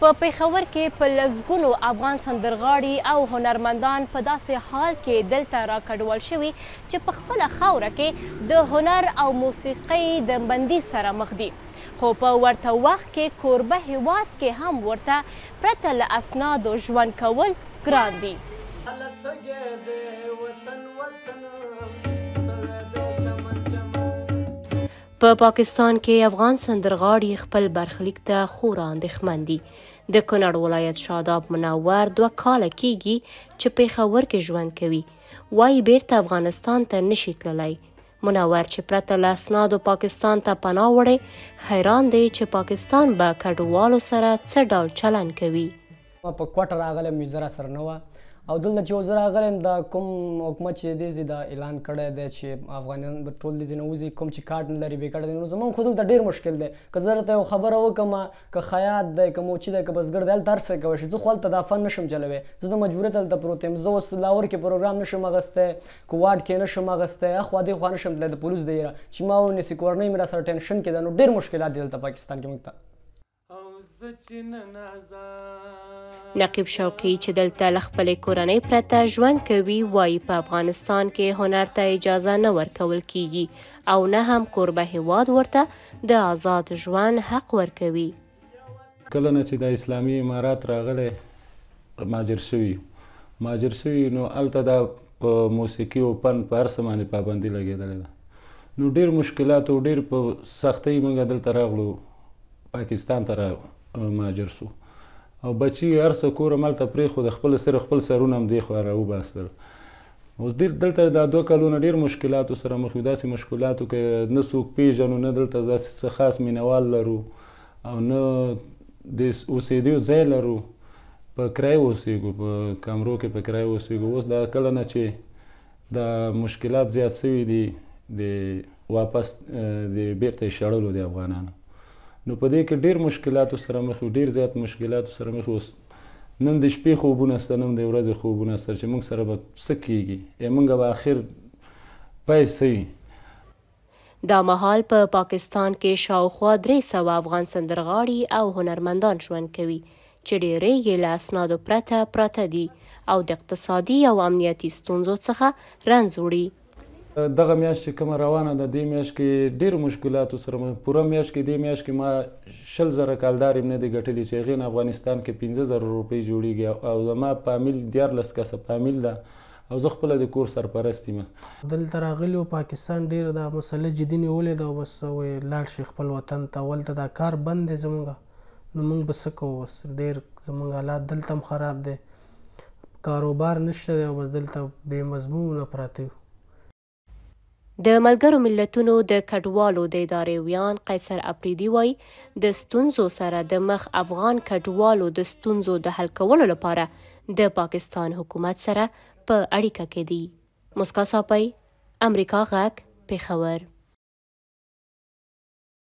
په پیښور کې په لزګونو افغان سندرغاړي او هنرمندان په داسې حال کې دلته راکډول شوي چې په خپل خاوره کې د هنر او موسیقۍ د بندي سره مخ دي خو په ورته وخت کې کوربه هیواد کې هم ورته پرته له اسنادو ژوند کول ګران دي په پاکستان کې افغان سندرغاړي خپل برخلیک ته خورا اندېښمن دي د کونړ ولایت شاداب منور دوه کاله کیږي چې پیښور کې ژوند کوي وایي بیرته افغانستان ته نشي تللی منور چې پرته له اسنادو پاکستان ته پناه وړي حیران دی چې پاکستان به کډوالو سره څه ډول چلن کوي په کوټ راغله مې زرا سره نه او دلته چې زه راغلم دا کوم حکومت چې دی دا اعلان کړی دی چې افغانان به ټول دې نه وځي کوم چې کارت نه لري بیکاره دي نو زمونږ خو دلته ډېر مشکل دی که زه درته یو خبره وکړم که خیاط دی که موچي دی که بزګر دی هلته هر څه کوی شي زه خو هلته دا فن نشم چلوی زه د مجبوریت هلته پروت یم زه اوس لاور کې پروګرام نشم اغستی که واډ کې نشم اغستی اخوا دې خوا نشم تللی د پولیس د یره چې ما ونیسي کورنۍ مې راسره ټینشن کې ده نو ډېر مشکلات دي دلته پاکستان کې موږ ته او زه چې نن ازاد نقیب شوقي چې دلته ل خپلې کورنۍ پرته ژوند کوي وایي په افغانستان کې هنر ته اجازه نه ورکول کیږي او نه هم کوربه هیواد ورته د آزاد ژوند حق ورکوي کله نه چې د اسلامي امارات راغله ماجر شوی ماجر شوی نو الته د په موسیقي او پن په هر سمانه پابندي لګېدلې ده نو ډیر مشکلات او ډیر په سختۍ موږ دلته راغلو پاکستان ته ماجر سو او بچی هر څه کور ملته پرې خو د خپل سر خپل سرونه هم دی خو راو باستل اوس ډیر دلته دا دوه کلونه ډیر مشکلاتو سره مخ یو داسې مشکلاتو کې نه څوک پیژنو نه دلته داسې څه خاص مینوال لرو او نه د اوسېدو ځای لرو په کرای اوسېږو په کمرو کې په کرای اوسېږو اوس دا کله نه چې دا مشکلات زیات شوي دي د واپس د بیرته شړلو د افغانانو نو په دې کې ډیر مشکلات سره مخ ډیر زیات مشکلات سره مخ اوس نن د شپې خوبونه ست نن د ورځې خوبونه ست چې موږ سره به سکیږي یمنګ به اخر پیسې دا مهال په پا پاکستان کې شاوخوا 300 افغان سندرغاړي او هنرمندان ژوند کوي چې ډېرې یې له اسنادو پرته پراته دي او د اقتصادي او امنیتي ستونزو څخه رنځ وړي دغه میاشت چې کومه روانه ده دې میاشت کې ډېر مشکلاتو سره پوره میاشت کې دې میاشت کې ما شل زره کالدارې نه دی ګټلې چې هغې نه افغانستان کې پنځه زره روپۍ جوړیږي او زما فامیل دیارلس کسه فامیل ده او زه خپله د کور سرپرست یم دلته راغلی پاکستان ډېر دا مسله جدي نیولې ده بس وایي لاړ شي خپل وطن ته ولته دا کار بند دی زمونږ نو موږ به څه کوو بس ډېر زمونږ حالات دلته هم خراب دی کاروبار نشته دی بس دلته بې مضمونه پراته یو د ملګرو ملتونو د کډوالو د ادارې ویان قیصر اپریدی وای د ستونزو سره د مخ افغان کډوالو د ستونزو د حل کولو لپاره د پاکستان حکومت سره په اړیکه کې دي مسکا ساپي امریکا غاک پیښور